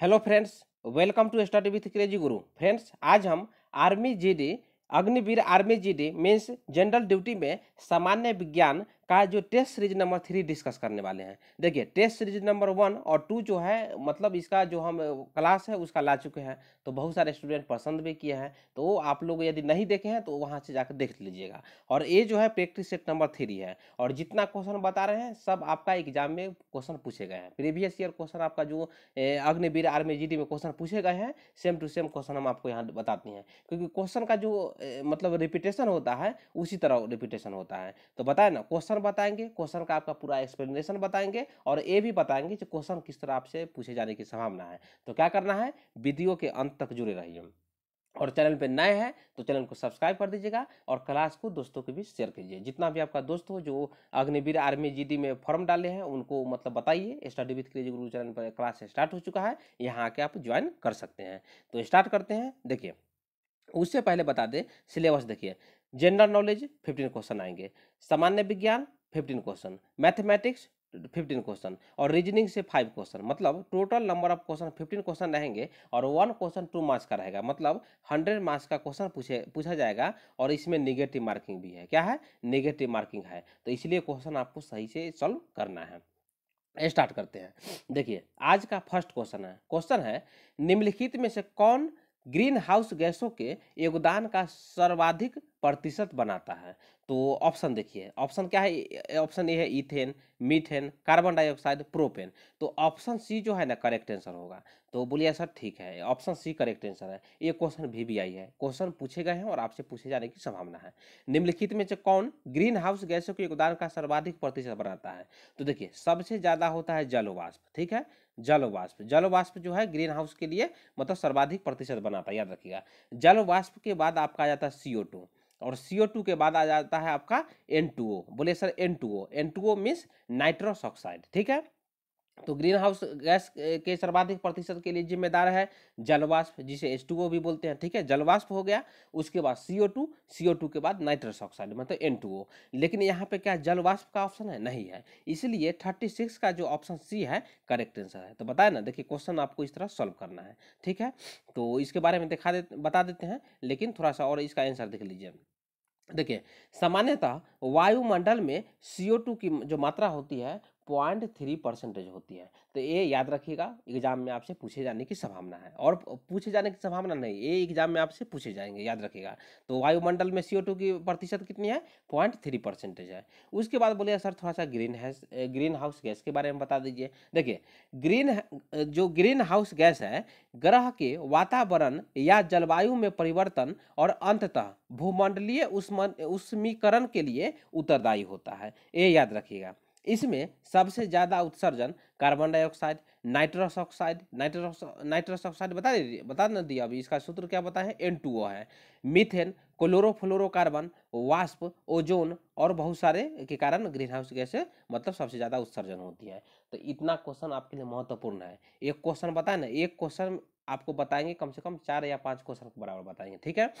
hello friends welcome to study with crazy Guru friends आज हम army G D Agniveer army G D means general duty में सामान्य विज्ञान का जो test series number three discuss करने वाले हैं देखिए टेस्ट सीरीज नंबर वन और टू जो है मतलब इसका जो हम क्लास है उसका ला चुके हैं तो बहुत सारे स्टूडेंट पसंद भी किए हैं तो वो आप लोग यदि नहीं देखे हैं तो वहाँ से जाकर देख लीजिएगा और ये जो है प्रैक्टिस सेट नंबर थ्री है और जितना क्वेश्चन बता रहे हैं सब आपका एग्जाम में क्वेश्चन पूछे गए हैं प्रीवियस ईयर क्वेश्चन आपका जो अग्निवीर आर्मी जी में क्वेश्चन पूछे गए हैं सेम टू सेम क्वेश्चन हम आपको यहाँ बताते हैं क्योंकि क्वेश्चन का जो मतलब रिपीटेशन होता है उसी तरह रिपीटेशन होता है तो बताए ना क्वेश्चन क्वेश्चन बताएंगे क्वेश्चन का आपका पूरा एक्सप्लेनेशन बताएंगे और ये भी बताएंगे कि क्वेश्चन किस तरह आपसे पूछे जाने की संभावना है तो क्या करना है वीडियो के अंत तक जुड़े रहिए और चैनल पे नए हैं तो चैनल को सब्सक्राइब कर दीजिएगा और क्लास को दोस्तों के भी शेयर कीजिए जितना भी आपका दोस्त हो जो अग्निवीर आर्मी जीडी में फॉर्म डाले हैं उनको मतलब बताइए study with crazy Guru channel पर क्लास स्टार्ट हो चुका है यहाँ आके आप ज्वाइन कर सकते हैं तो स्टार्ट करते हैं देखिए उससे पहले बता दें सिलेबस देखिए जनरल नॉलेज फिफ्टीन क्वेश्चन आएंगे सामान्य विज्ञान fifteen question mathematics fifteen question और रीजनिंग से फाइव क्वेश्चन मतलब total number of question fifteen question रहेंगे और वन क्वेश्चन टू मार्क्स का रहेगा मतलब हंड्रेड मार्क्स का क्वेश्चन पूछे पूछा जाएगा और इसमें निगेटिव मार्किंग भी है क्या है निगेटिव मार्किंग है तो इसलिए क्वेश्चन आपको सही से सॉल्व करना है स्टार्ट करते हैं देखिए आज का फर्स्ट क्वेश्चन है क्वेश्चन है निम्नलिखित में से कौन ग्रीन हाउस गैसों के योगदान का सर्वाधिक प्रतिशत बनाता है तो ऑप्शन देखिए ऑप्शन क्या है ऑप्शन ए है ethane methane carbon dioxide propane तो ऑप्शन सी जो है ना करेक्ट आंसर होगा तो बोलिए सर ठीक है ऑप्शन सी करेक्ट आंसर है ये क्वेश्चन भी भी आई है क्वेश्चन पूछे गए हैं और आपसे पूछे जाने की संभावना है निम्नलिखित में से कौन ग्रीन हाउस गैसों के योगदान का सर्वाधिक प्रतिशत बनाता है तो देखिए सबसे ज़्यादा होता है जलवाष्प ठीक है जलवाष्प जलवाष्प जो है ग्रीन हाउस के लिए मतलब सर्वाधिक प्रतिशत बनाता है याद रखिएगा जलवाष्प के बाद आपका आ जाता है सीओ और CO2 के बाद आ जाता है आपका N2O बोले sir N2O N2O means nitrous oxide ठीक है तो ग्रीन हाउस गैस के सर्वाधिक प्रतिशत के लिए जिम्मेदार है जलवाष्प जिसे एस टू ओ भी बोलते हैं ठीक है जलवाष्प हो गया उसके बाद सी ओ टू सी ओ टू के बाद नाइट्रस ऑक्साइड मतलब एन टू ओ लेकिन यहाँ पे क्या जलवाष्प का ऑप्शन है नहीं है इसलिए थर्टी सिक्स का जो ऑप्शन सी है करेक्ट आंसर है तो बताए ना देखिए क्वेश्चन आपको इस तरह सॉल्व करना है ठीक है तो इसके बारे में दिखा दे बता देते हैं लेकिन थोड़ा सा और इसका आंसर देख लीजिए देखिए सामान्यतः वायुमंडल में टू की जो मात्रा होती है पॉइंट थ्री परसेंटेज होती है तो ये याद रखिएगा एग्जाम में आपसे पूछे जाने की संभावना है और पूछे जाने की संभावना नहीं ये एग्जाम में आपसे पूछे जाएंगे याद रखिएगा तो वायुमंडल में सी की प्रतिशत कितनी है पॉइंट थ्री परसेंटेज है उसके बाद बोलिए सर थोड़ा सा ग्रीन हैस ग्रीन हाउस गैस के बारे में बता दीजिए देखिए ग्रीन जो ग्रीन हाउस गैस है ग्रह के वातावरण या जलवायु में परिवर्तन और अंततः भूमंडलीय उष्मीकरण के लिए उत्तरदायी होता है ये याद रखिएगा इसमें सबसे ज़्यादा उत्सर्जन carbon dioxide nitrous oxide nitrous nitrous oxide बता दीजिए बता ना दिया अभी इसका सूत्र क्या बताएं एन टू ओ है मीथेन क्लोरोफ्लोरोकार्बन वाष्प ओजोन और बहुत सारे के कारण ग्रीन हाउस गैस मतलब सबसे ज़्यादा उत्सर्जन होती है तो इतना क्वेश्चन आपके लिए महत्वपूर्ण है एक क्वेश्चन बताए ना एक क्वेश्चन आपको बताएंगे कम से कम चार या पाँच क्वेश्चन के बराबर बताएंगे ठीक है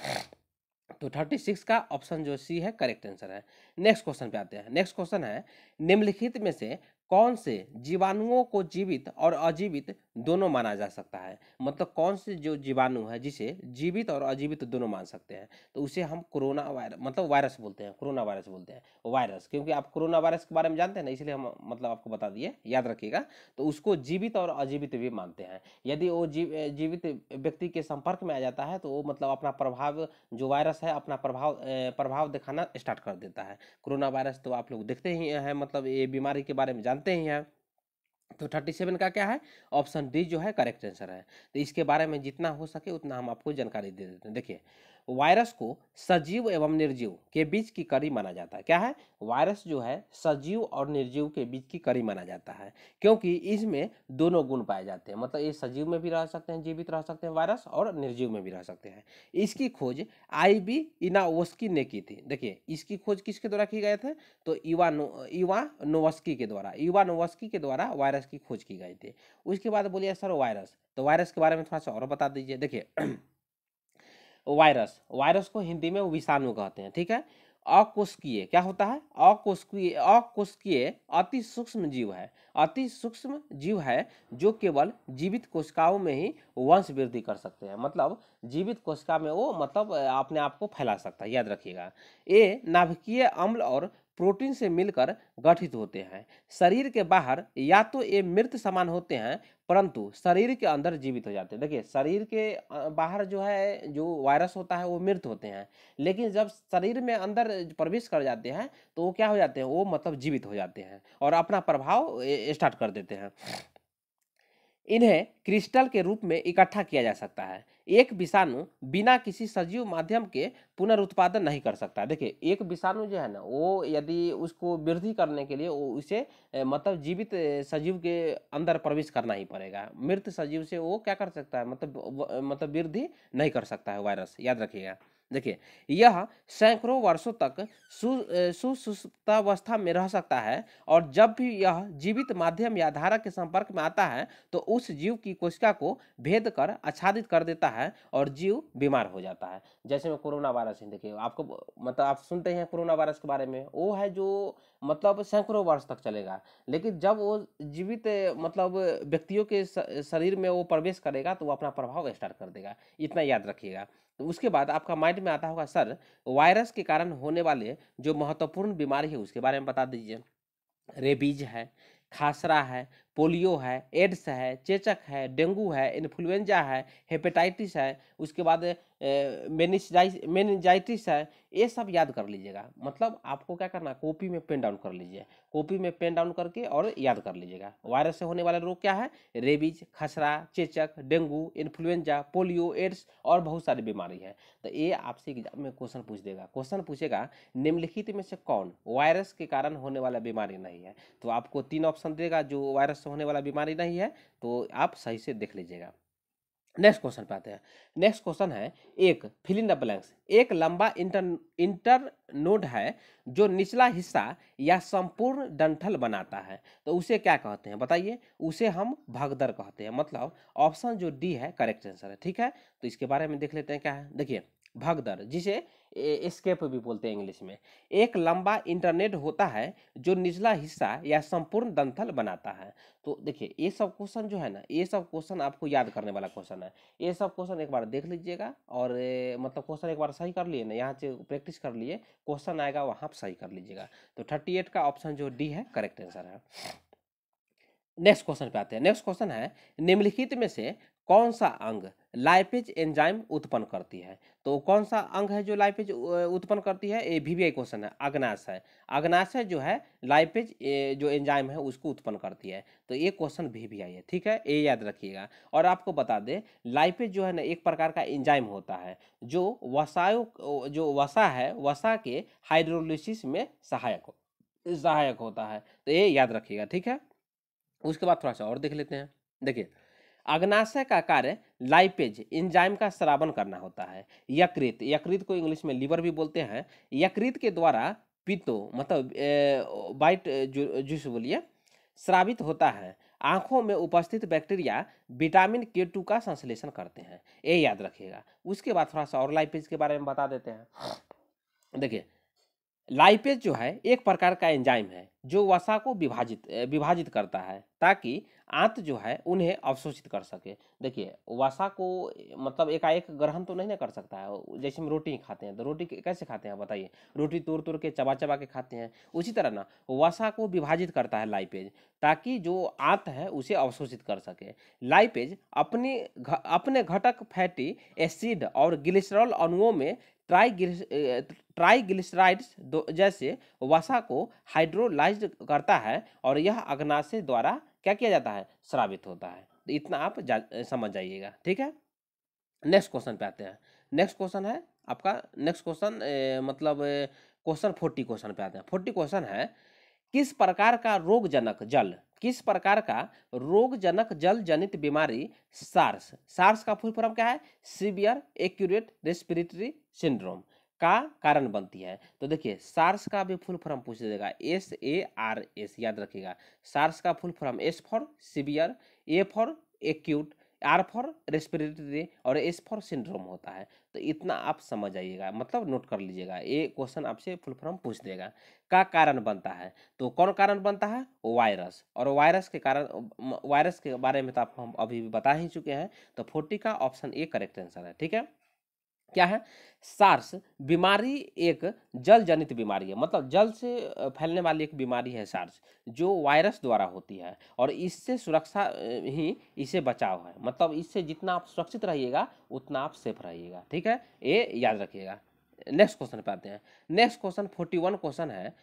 तो थर्टी सिक्स का ऑप्शन जो सी है करेक्ट आंसर है नेक्स्ट क्वेश्चन पे आते हैं नेक्स्ट क्वेश्चन है निम्नलिखित में से कौन से जीवाणुओं को जीवित और अजीवित दोनों माना जा सकता है मतलब कौन से जो जीवाणु है जिसे जीवित और अजीवित दोनों मान सकते हैं तो उसे हम कोरोना वायरस मतलब वायरस बोलते हैं कोरोना वायरस बोलते हैं वायरस क्योंकि आप कोरोना वायरस के बारे में जानते हैं ना इसलिए हम मतलब आपको बता दिए याद रखिएगा तो उसको जीवित और अजीवित भी मानते हैं यदि वो जीव जीवित व्यक्ति के संपर्क में आ जाता है तो वो मतलब अपना प्रभाव जो वायरस है अपना प्रभाव प्रभाव दिखाना स्टार्ट कर देता है कोरोना वायरस तो आप लोग देखते ही हैं मतलब ये बीमारी के बारे में जानते ही हैं तो थर्टी सेवन का क्या है ऑप्शन डी जो है करेक्ट आंसर है तो इसके बारे में जितना हो सके उतना हम आपको जानकारी दे देते हैं देखिए वायरस को सजीव एवं निर्जीव के बीच की कड़ी माना जाता है क्या है वायरस जो है सजीव और निर्जीव के बीच की कड़ी माना जाता है क्योंकि इसमें दोनों गुण पाए जाते हैं मतलब ये सजीव में भी रह सकते हैं जीवित रह सकते हैं वायरस और निर्जीव में भी रह सकते हैं इसकी खोज आई बी इनावस्की ने की थी देखिए इसकी खोज किसके द्वारा की गए थे तो इवा नो इवा नोवस्की के द्वारा इवा नोवस्की के द्वारा वायरस की खोज की गई थी उसके बाद बोलिए सर वायरस तो वायरस के बारे में थोड़ा सा और बता दीजिए देखिए वायरस वायरस को हिंदी में विषाणु कहते हैं ठीक है अकुशकीय क्या होता है अकोशकीय अकुशकीय अति सूक्ष्म जीव है अति सूक्ष्म जीव है जो केवल जीवित कोशिकाओं में ही वंश वृद्धि कर सकते हैं मतलब जीवित कोशिका में वो मतलब अपने आप को फैला सकता है याद रखिएगा ये नाभिकीय अम्ल और प्रोटीन से मिलकर गठित होते हैं शरीर के बाहर या तो ये मृत समान होते हैं परंतु शरीर के अंदर जीवित हो जाते हैं देखिए शरीर के बाहर जो है जो वायरस होता है वो मृत होते हैं लेकिन जब शरीर में अंदर प्रवेश कर जाते हैं तो वो क्या हो जाते हैं वो मतलब जीवित हो जाते हैं और अपना प्रभाव स्टार्ट कर देते हैं इन्हें क्रिस्टल के रूप में इकट्ठा किया जा सकता है एक विषाणु बिना किसी सजीव माध्यम के पुनरुत्पादन नहीं कर सकता देखिए एक विषाणु जो है ना वो यदि उसको वृद्धि करने के लिए वो उसे मतलब जीवित सजीव के अंदर प्रवेश करना ही पड़ेगा मृत सजीव से वो क्या कर सकता है मतलब मतलब वृद्धि नहीं कर सकता है वायरस याद रखिएगा देखिए यह सैकड़ों वर्षों तक सुसुप्तावस्था में रह सकता है और जब भी यह जीवित माध्यम या धारा के संपर्क में आता है तो उस जीव की कोशिका को भेद कर आच्छादित कर देता है और जीव बीमार हो जाता है जैसे में कोरोना वायरस देखिए आपको मतलब आप सुनते हैं कोरोना वायरस के बारे में वो है जो मतलब सैकड़ों वर्ष तक चलेगा लेकिन जब वो जीवित मतलब व्यक्तियों के शरीर में वो प्रवेश करेगा तो वो अपना प्रभाव स्टार्ट कर देगा इतना याद रखिएगा तो उसके बाद आपका माइंड में आता होगा सर वायरस के कारण होने वाले जो महत्वपूर्ण बीमारी है उसके बारे में बता दीजिए रेबीज है खासरा है पोलियो है एड्स है चेचक है डेंगू है इन्फ्लुएंजा है हेपेटाइटिस है उसके बाद मेनिजाइटिस है ये सब याद कर लीजिएगा मतलब आपको क्या करना कॉपी में पेन डाउन कर लीजिए कॉपी में पेन डाउन करके और याद कर लीजिएगा वायरस से होने वाला रोग क्या है रेबीज खसरा चेचक डेंगू इन्फ्लुएंजा पोलियो एड्स और बहुत सारी बीमारी है तो ये आपसे एग्जाम में क्वेश्चन पूछ देगा क्वेश्चन पूछेगा निम्नलिखित में से कौन वायरस के कारण होने वाला बीमारी नहीं है तो आपको तीन ऑप्शन देगा जो वायरस से होने वाला बीमारी नहीं है तो आप सही से देख लीजिएगा नेक्स्ट क्वेश्चन पे आते हैं नेक्स्ट क्वेश्चन है एक फिलिंग द ब्लैंक्स एक लंबा इंटर इंटर नोड है जो निचला हिस्सा या संपूर्ण डंठल बनाता है तो उसे क्या कहते हैं बताइए उसे हम भगदर कहते हैं मतलब ऑप्शन जो डी है करेक्ट आंसर है ठीक है तो इसके बारे में देख लेते हैं क्या है देखिए भगदर जिसे स्केप भी बोलते हैं इंग्लिश में एक लंबा इंटरनेट होता है जो निचला हिस्सा या संपूर्ण दंथल बनाता है तो देखिए ये सब क्वेश्चन जो है ना ये सब क्वेश्चन आपको याद करने वाला क्वेश्चन है ये सब क्वेश्चन एक बार देख लीजिएगा और ए, मतलब क्वेश्चन एक बार सही कर लिए ना यहाँ से प्रैक्टिस कर लिए क्वेश्चन आएगा वहाँ पर सही कर लीजिएगा तो थर्टी एट का ऑप्शन जो डी है करेक्ट आंसर है नेक्स्ट क्वेश्चन पे आते हैं नेक्स्ट क्वेश्चन है निम्नलिखित में से कौन सा अंग लाइपेज एंजाइम उत्पन्न करती है तो कौन सा अंग है जो लाइपेज उत्पन्न करती है ये भी क्वेश्चन है अग्नाशय अग्नाशय जो है लाइपेज जो एंजाइम है उसको उत्पन्न करती है तो ये क्वेश्चन आई है ठीक है ये याद रखिएगा और आपको बता दें लाइपेज जो है ना एक प्रकार का एंजाइम होता है जो वसायु जो वसा है वसा के हाइड्रोलिसिस में सहायक सहायक होता है तो ये याद रखिएगा ठीक है उसके बाद थोड़ा सा और देख लेते हैं देखिए अग्नाशय का कार्य लाइपेज इंजाइम का श्रावण करना होता है यकृत यकृत को इंग्लिश में लीवर भी बोलते हैं यकृत के द्वारा पितो मतलब वाइट जूस बोलिए श्रावित होता है आँखों में उपस्थित बैक्टीरिया विटामिन के टू का संश्लेषण करते हैं ये याद रखिएगा उसके बाद थोड़ा सा और लाइपेज के बारे में बता देते हैं देखिए लाइपेज जो है एक प्रकार का एंजाइम है जो वसा को विभाजित विभाजित करता है ताकि आंत जो है उन्हें अवशोषित कर सके देखिए वसा को मतलब एकाएक ग्रहण तो नहीं ना कर सकता है जैसे हम रोटी खाते हैं तो रोटी कैसे खाते हैं बताइए रोटी तोड़ तोड़ के चबा चबा के खाते हैं उसी तरह ना वसा को विभाजित करता है लाइपेज ताकि जो आंत है उसे अवशोषित कर सके लाइपेज अपने घ, अपने घटक फैटी एसिड और ग्लिसरॉल अणुओं में ट्राइग्लिसराइड्स जैसे वसा को हाइड्रोलाइज करता है और यह अग्नाशय द्वारा क्या किया जाता है श्रावित होता है तो इतना आप जा, समझ जाइएगा ठीक है नेक्स्ट क्वेश्चन पे आते हैं नेक्स्ट क्वेश्चन है आपका नेक्स्ट क्वेश्चन मतलब क्वेश्चन फोर्टी क्वेश्चन पे आते हैं फोर्टी क्वेश्चन है किस प्रकार का रोगजनक जल किस प्रकार का रोगजनक जल जनित बीमारी सार्स सार्स का फुल फॉर्म क्या है सीवियर एक्यूरेट रेस्पिरेटरी सिंड्रोम का कारण बनती है तो देखिए सार्स का भी फुल फॉर्म पूछ देगा एस ए आर एस याद रखिएगा सार्स का full form S for severe A for acute R for respiratory और एस फॉर सिंड्रोम होता है तो इतना आप समझ आइएगा मतलब नोट कर लीजिएगा ये क्वेश्चन आपसे फुल फॉर्म पूछ देगा का कारण बनता है तो कौन कारण बनता है वायरस और वायरस के कारण वायरस के बारे में तो आप हम अभी भी बता ही चुके हैं तो फोर्टी का ऑप्शन ए करेक्ट आंसर है ठीक है क्या है सार्स बीमारी एक जल जनित बीमारी है मतलब जल से फैलने वाली एक बीमारी है सार्स जो वायरस द्वारा होती है और इससे सुरक्षा ही इसे बचाव है मतलब इससे जितना आप सुरक्षित रहिएगा उतना आप सेफ रहिएगा ठीक है ये याद रखिएगा नेक्स्ट क्वेश्चन पे आते हैं next question forty one question है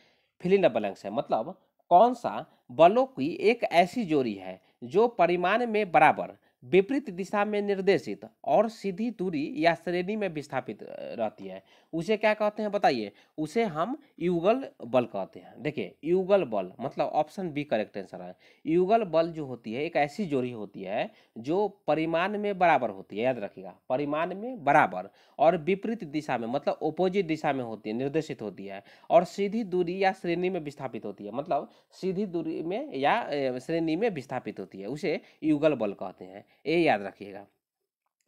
फिलिंड बलेंस है मतलब कौन सा बलों की एक ऐसी जोड़ी है जो परिमाण में बराबर विपरीत दिशा में निर्देशित और सीधी दूरी या श्रेणी में विस्थापित रहती है उसे क्या कहते हैं बताइए उसे हम युगल बल कहते हैं देखिए युगल बल मतलब ऑप्शन बी करेक्ट आंसर है युगल बल जो होती है एक ऐसी जोड़ी होती है जो परिमाण में बराबर होती है याद रखिएगा परिमाण में बराबर और विपरीत दिशा में मतलब ओपोजिट दिशा में होती है निर्देशित होती है और सीधी दूरी या श्रेणी में विस्थापित होती है मतलब सीधी दूरी में या श्रेणी में विस्थापित होती है उसे युगल बल कहते हैं ये याद रखिएगा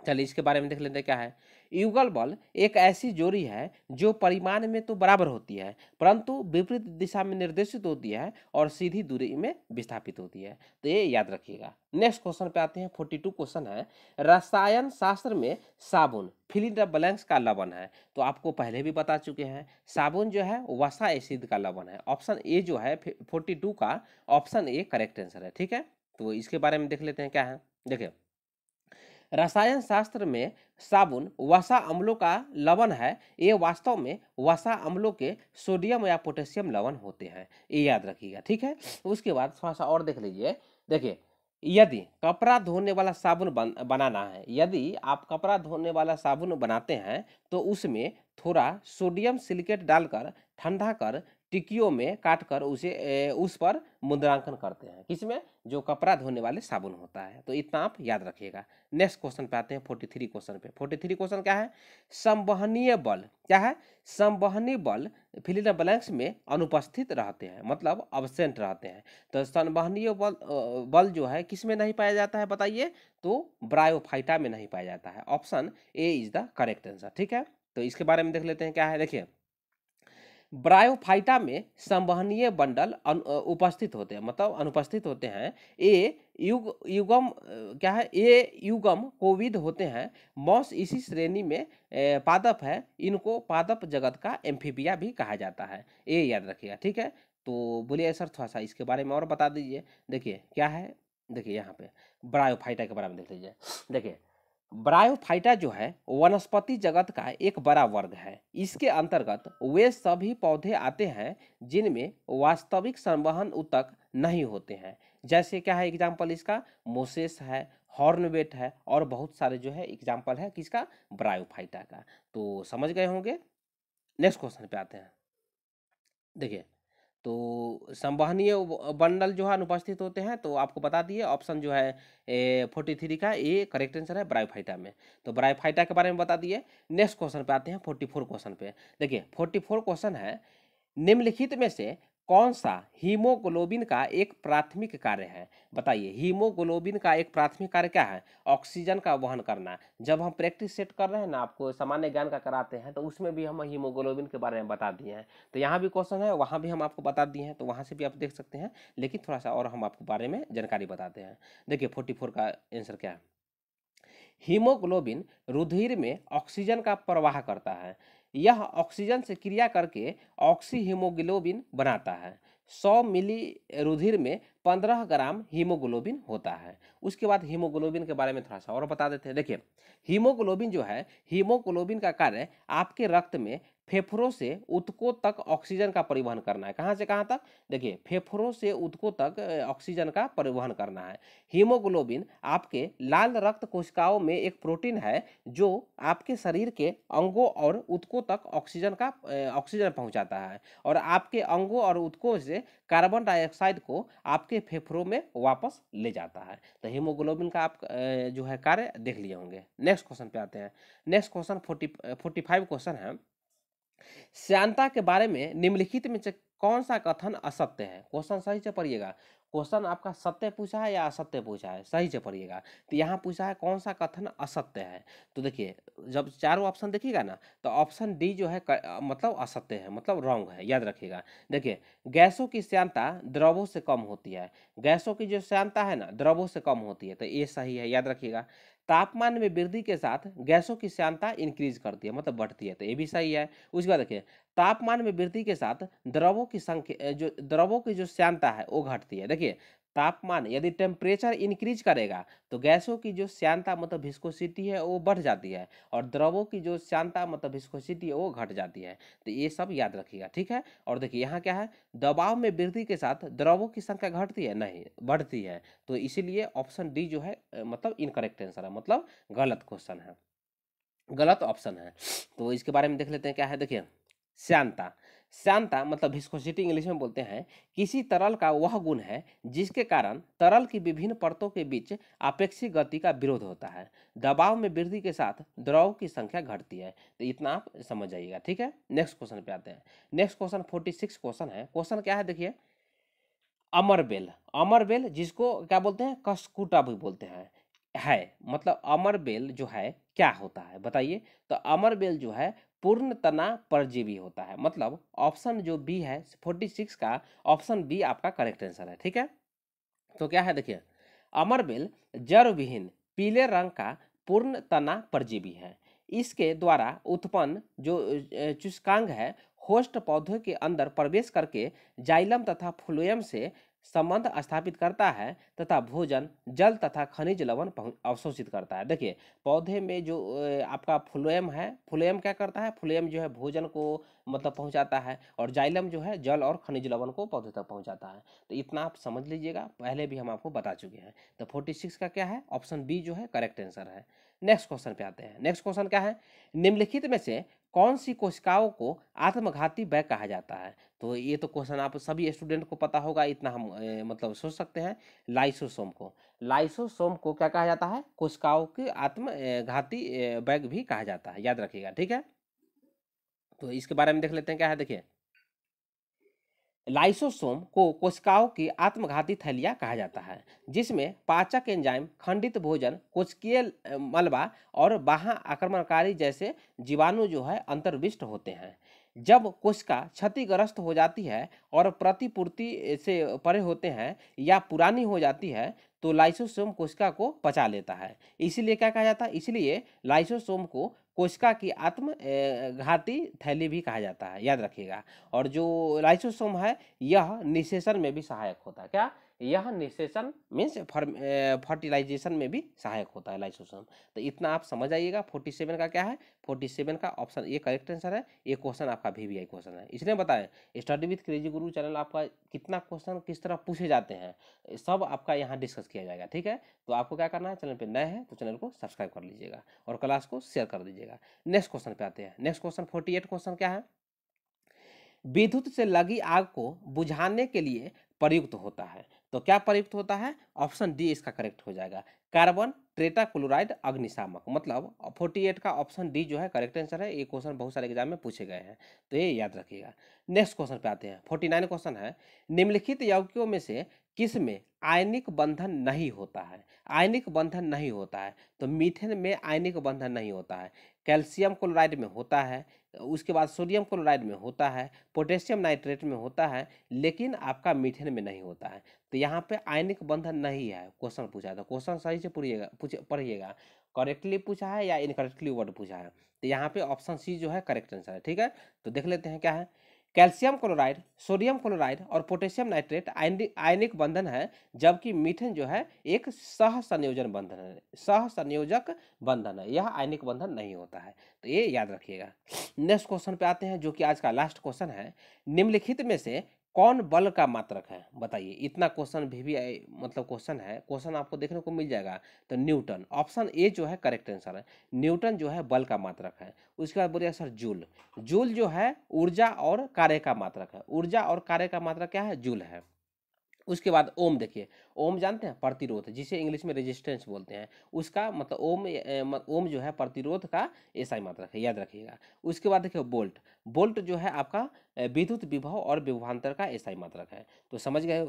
चलिए इसके बारे में देख लेते हैं क्या है युगल बल एक ऐसी जोड़ी है जो परिमाण में तो बराबर होती है परंतु विपरीत दिशा में निर्देशित होती है और सीधी दूरी में विस्थापित होती है तो ये याद रखिएगा नेक्स्ट क्वेश्चन पे आते हैं फोर्टी टू क्वेश्चन है रसायन शास्त्र में साबुन फिलिंड द ब्लैंक्स का लवन है तो आपको पहले भी बता चुके हैं साबुन जो है वसा एसिड का लवन है ऑप्शन ए जो है फोर्टी टू का ऑप्शन ए करेक्ट आंसर है ठीक है तो इसके बारे में देख लेते हैं क्या है देखिए रसायन शास्त्र में साबुन वसा अम्लों का लवण है ये वास्तव में वसा अम्लों के सोडियम या पोटेशियम लवण होते हैं ये याद रखिएगा ठीक है उसके बाद थोड़ा सा और देख लीजिए देखिए यदि कपड़ा धोने वाला साबुन बन बनाना है यदि आप कपड़ा धोने वाला साबुन बनाते हैं तो उसमें थोड़ा सोडियम सिलिकेट डालकर ठंडा कर टिकियों में काटकर उसे उस पर मुद्रांकन करते हैं किसमें जो कपड़ा धोने वाले साबुन होता है तो इतना आप याद रखिएगा नेक्स्ट क्वेश्चन पे आते हैं फोर्टी थ्री क्वेश्चन पे फोर्टी थ्री क्वेश्चन क्या है संवहनीय बल क्या है संवहनीय बल फिलिन ब्लैंक्स में अनुपस्थित रहते हैं मतलब अबसेंट रहते हैं तो संवहनीय बल बल जो है किस में नहीं पाया जाता है बताइए तो ब्रायोफाइटा में नहीं पाया जाता है option A is the correct answer ठीक है तो इसके बारे में देख लेते हैं क्या है देखिए ब्रायोफाइटा में संवहनीय बंडल उपस्थित होते हैं मतलब अनुपस्थित होते हैं ए युग युगम क्या है ए युगम कोविद होते हैं मॉस इसी श्रेणी में पादप है इनको पादप जगत का एम्फीबिया भी कहा जाता है ए याद रखिएगा ठीक है तो बोलिए सर थोड़ा सा इसके बारे में और बता दीजिए देखिए क्या है देखिए यहाँ पे ब्रायोफाइटा के बारे में देख लीजिए देखिए ब्रायोफाइटा जो है वनस्पति जगत का एक बड़ा वर्ग है इसके अंतर्गत वे सभी पौधे आते हैं जिनमें वास्तविक संवहन उत्तक नहीं होते हैं जैसे क्या है एग्जाम्पल इसका मोसेस है हॉर्नवेट है और बहुत सारे जो है एग्जाम्पल है किसका ब्रायोफाइटा का तो समझ गए होंगे नेक्स्ट क्वेश्चन पे आते हैं देखिए तो संवहनीय बंडल जो है अनुपस्थित होते हैं तो आपको बता दिए ऑप्शन जो है फोर्टी थ्री का ये करेक्ट आंसर है ब्राइफाइटा में तो ब्राइफाइटा के बारे में बता दिए नेक्स्ट क्वेश्चन पे आते हैं फोर्टी फोर क्वेश्चन पे देखिए फोर्टी फोर क्वेश्चन है निम्नलिखित में से कौन सा हीमोग्लोबिन का एक प्राथमिक कार्य है बताइए हीमोग्लोबिन का एक प्राथमिक कार्य क्या है ऑक्सीजन का वहन करना जब हम प्रैक्टिस सेट कर रहे हैं ना आपको सामान्य ज्ञान का कराते हैं तो उसमें भी हम हीमोग्लोबिन के बारे में बता दिए हैं तो यहाँ भी क्वेश्चन है वहाँ भी हम आपको बता दिए हैं तो वहाँ से भी आप देख सकते हैं लेकिन थोड़ा सा और हम आपको बारे में जानकारी बताते हैं देखिए फोर्टी का आंसर क्या है हीमोग्लोबिन रुधिर में ऑक्सीजन का प्रवाह करता है यह ऑक्सीजन से क्रिया करके ऑक्सी हीमोग्लोबिन बनाता है 100 मिली रुधिर में 15 ग्राम हीमोग्लोबिन होता है उसके बाद हीमोग्लोबिन के बारे में थोड़ा सा और बता देते हैं देखिए हीमोग्लोबिन जो है हीमोग्लोबिन का कार्य आपके रक्त में फेफड़ों से उत्को तक ऑक्सीजन का परिवहन करना है कहाँ से कहाँ तक देखिए फेफड़ों से उत्को तक ऑक्सीजन का परिवहन करना है हीमोग्लोबिन आपके लाल रक्त कोशिकाओं में एक प्रोटीन है जो आपके शरीर के अंगों और उत्को तक ऑक्सीजन का ऑक्सीजन पहुँचाता है और आपके अंगों और उत्को से कार्बन डाइऑक्साइड को आपके फेफड़ों में वापस ले जाता है तो हीमोग्लोबिन का आप जो है कार्य देख लिए होंगे नेक्स्ट क्वेश्चन पे आते हैं next question forty forty five question है श्यांता के बारे में निम्नलिखित में से कौन सा कथन असत्य है क्वेश्चन सही से पढ़िएगा क्वेश्चन आपका सत्य पूछा है या असत्य पूछा है सही से पढ़िएगा तो यहाँ पूछा है कौन सा कथन असत्य है तो देखिए जब चारों ऑप्शन देखिएगा ना तो ऑप्शन डी जो है कर, मतलब असत्य है मतलब रॉन्ग है याद रखिएगा देखिए गैसों की श्यांता द्रवों से कम होती है गैसों की जो श्यांता है ना द्रवों से कम होती है तो ये सही है याद रखिएगा तापमान में वृद्धि के साथ गैसों की श्यानता इंक्रीज करती है मतलब बढ़ती है तो ये भी सही है उसके बाद देखिए तापमान में वृद्धि के साथ द्रवों की संख्या जो द्रवों की जो श्यानता है वो घटती है देखिए तापमान यदि टेम्परेचर इंक्रीज करेगा तो गैसों की जो श्यानता मतलब विस्कोसिटी है वो बढ़ जाती है और द्रवों की जो श्यानता मतलब विस्कोसिटी है वो घट जाती है तो ये सब याद रखिएगा ठीक है और देखिए यहाँ क्या है दबाव में वृद्धि के साथ द्रवों की संख्या घटती है नहीं बढ़ती है तो इसीलिए ऑप्शन डी जो है मतलब इनकरेक्ट आंसर है मतलब गलत क्वेश्चन है गलत ऑप्शन है तो इसके बारे में देख लेते हैं क्या है देखिए श्यानता श्यांता मतलब विस्कोसिटी इंग्लिश में बोलते हैं किसी तरल का वह गुण है जिसके कारण तरल की विभिन्न परतों के बीच अपेक्षित गति का विरोध होता है दबाव में वृद्धि के साथ द्रव की संख्या घटती है तो इतना आप समझ जाइएगा ठीक है नेक्स्ट क्वेश्चन पे आते हैं next question forty six question है क्वेश्चन क्या है देखिए अमर बेल अमर बेल जिसको क्या बोलते हैं कस्कुटा भी बोलते हैं है मतलब अमर बेल जो है क्या होता है बताइए तो अमर बेल जो है पूर्ण तना परजीवी होता है मतलब ऑप्शन जो बी है फोर्टी सिक्स का ऑप्शन बी आपका करेक्ट आंसर है ठीक है तो क्या है देखिए अमरबेल जड़ विहीन पीले रंग का पूर्ण तना परजीवी है इसके द्वारा उत्पन्न जो चुस्कांग है होस्ट पौधों के अंदर प्रवेश करके जाइलम तथा फ्लोएम से संबंध स्थापित करता है तथा भोजन जल तथा खनिज लवण अवशोषित करता है देखिए पौधे में जो आपका फ्लोएम है फ्लोएम क्या करता है फ्लोएम जो है भोजन को मतलब पहुंचाता है और जाइलम जो है जल और खनिज लवण को पौधे तक पहुंचाता है तो इतना आप समझ लीजिएगा पहले भी हम आपको बता चुके हैं तो फोर्टी सिक्स का क्या है ऑप्शन बी जो है करेक्ट आंसर है नेक्स्ट क्वेश्चन पे आते हैं नेक्स्ट क्वेश्चन क्या है निम्नलिखित में से कौन सी कोशिकाओं को आत्मघाती बैग कहा जाता है तो ये तो क्वेश्चन आप सभी स्टूडेंट को पता होगा इतना हम ए, मतलब सोच सकते हैं लाइसोसोम को लाइसोसोम को क्या कहा जाता है कोशिकाओं के आत्मघाती बैग भी कहा जाता है याद रखिएगा ठीक है तो इसके बारे में देख लेते हैं क्या है देखिए लाइसोसोम को कोशिकाओं की आत्मघाती थैलिया कहा जाता है जिसमें पाचक एंजाइम खंडित भोजन कोशिकीय मलबा और बाह आक्रमणकारी जैसे जीवाणु जो है अंतर्विष्ट होते हैं जब कोशिका क्षतिग्रस्त हो जाती है और प्रतिपूर्ति से परे होते हैं या पुरानी हो जाती है तो लाइसोसोम कोशिका को पचा लेता है इसीलिए क्या कहा जाता है इसलिए लाइसोसोम को कोशिका की आत्म घाती थैली भी कहा जाता है याद रखिएगा और जो लाइसोसोम है यह निशेषण में भी सहायक होता है क्या यह निषेचन मीन्स फर्टिलाइजेशन में भी सहायक होता है लाइसोसोम तो इतना आप समझ आइएगा फोर्टी सेवन का क्या है फोर्टी सेवन का ऑप्शन ये करेक्ट आंसर है ये क्वेश्चन आपका भी वी आई क्वेश्चन है इसलिए बताएं study with crazy Guru channel आपका कितना क्वेश्चन किस तरह पूछे जाते हैं सब आपका यहाँ डिस्कस किया जाएगा ठीक है तो आपको क्या करना है चैनल पर नए हैं तो चैनल को सब्सक्राइब कर लीजिएगा और क्लास को शेयर कर दीजिएगा नेक्स्ट क्वेश्चन पे आते हैं next question forty eight question क्या है विद्युत से लगी आग को बुझाने के लिए प्रयुक्त होता है तो क्या प्रयुक्त होता है ऑप्शन डी इसका करेक्ट हो जाएगा कार्बन ट्रेटा क्लोराइड अग्निशामक मतलब 48 का ऑप्शन डी जो है करेक्ट आंसर है ये क्वेश्चन बहुत सारे एग्जाम में पूछे गए हैं तो ये याद रखिएगा नेक्स्ट क्वेश्चन पे आते हैं 49 क्वेश्चन है निम्नलिखित यौगिकों में से किस में आयनिक बंधन नहीं होता है आयनिक बंधन नहीं होता है तो मीथेन में आयनिक बंधन नहीं होता है कैल्शियम क्लोराइड में होता है उसके बाद सोडियम क्लोराइड में होता है पोटेशियम नाइट्रेट में होता है लेकिन आपका मीथेन में नहीं होता है तो यहाँ पे आयनिक बंधन नहीं है क्वेश्चन पूछा था तो क्वेश्चन सही से पूछिएगा पढ़िएगा करेक्टली पूछा है या इनकरेक्टली वर्ड पूछा है तो यहाँ पे ऑप्शन सी जो है करेक्ट आंसर है ठीक है तो देख लेते हैं क्या है कैल्शियम क्लोराइड सोडियम क्लोराइड और पोटेशियम नाइट्रेट आयनिक बंधन है जबकि मीथेन जो है एक सह संयोजन बंधन है सह संयोजक बंधन है यह आयनिक बंधन नहीं होता है तो ये याद रखिएगा नेक्स्ट क्वेश्चन पे आते हैं जो कि आज का लास्ट क्वेश्चन है निम्नलिखित में से कौन बल का मात्रक है बताइए इतना क्वेश्चन भी, भी मतलब क्वेश्चन है क्वेश्चन आपको देखने को मिल जाएगा तो न्यूटन ऑप्शन ए जो है करेक्ट आंसर है न्यूटन जो है बल का मात्रक है उसके बाद बोलिए सर जूल जूल जो है ऊर्जा और कार्य का मात्रक है ऊर्जा और कार्य का मात्रक क्या है जूल है उसके बाद ओम देखिए ओम जानते हैं प्रतिरोध जिसे इंग्लिश में रेजिस्टेंस बोलते हैं उसका मतलब ओम ओम जो है प्रतिरोध का ही मात्रक है याद रखिएगा उसके बाद देखिए बोल्ट बोल्ट जो है आपका विद्युत विभव और विभवान्तर का ही मात्रक है तो समझ गए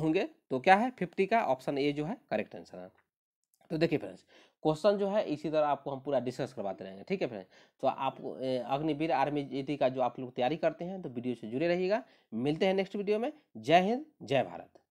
होंगे तो क्या है फिफ्टी का ऑप्शन ए जो है करेक्ट आंसर है तो देखिए फ्रेंड्स क्वेश्चन जो है इसी तरह आपको हम पूरा डिस्कस करवाते रहेंगे ठीक है फिर तो आप अग्निवीर आर्मी जीती का जो आप लोग तैयारी करते हैं तो वीडियो से जुड़े रहिएगा मिलते हैं नेक्स्ट वीडियो में जय हिंद जय भारत